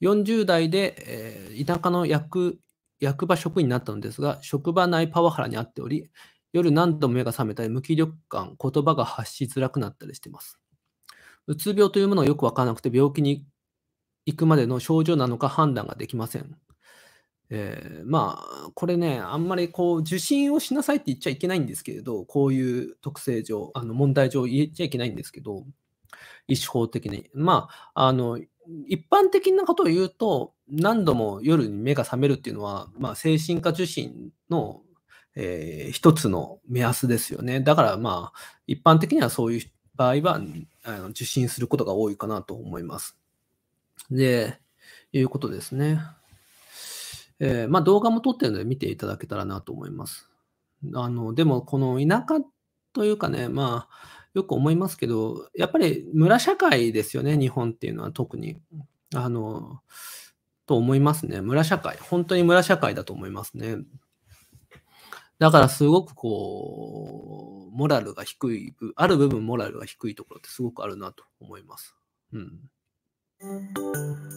40代で、えー、田舎の役役場職員になったのですが、職場内パワハラにあっており、夜何度も目が覚めたり、無気力感、言葉が発しづらくなったりしています。うつ病というものがよくわからなくて、病気に行くまでの症状なのか判断ができません。えー、まあ、これね、あんまりこう受診をしなさいって言っちゃいけないんですけれど、こういう特性上、あの問題上言っちゃいけないんですけど、医師法的に。まあ、あの一般的なことを言うと、何度も夜に目が覚めるっていうのは、まあ、精神科受診の、えー、一つの目安ですよね。だから、まあ、一般的にはそういう場合はあの受診することが多いかなと思います。で、いうことですね。えー、まあ、動画も撮ってるので見ていただけたらなと思います。あのでも、この田舎というかね、まあ、よく思いますけど、やっぱり村社会ですよね、日本っていうのは特に。あの、と思いますね。村社会。本当に村社会だと思いますね。だからすごくこう、モラルが低い、ある部分モラルが低いところってすごくあるなと思います。うん。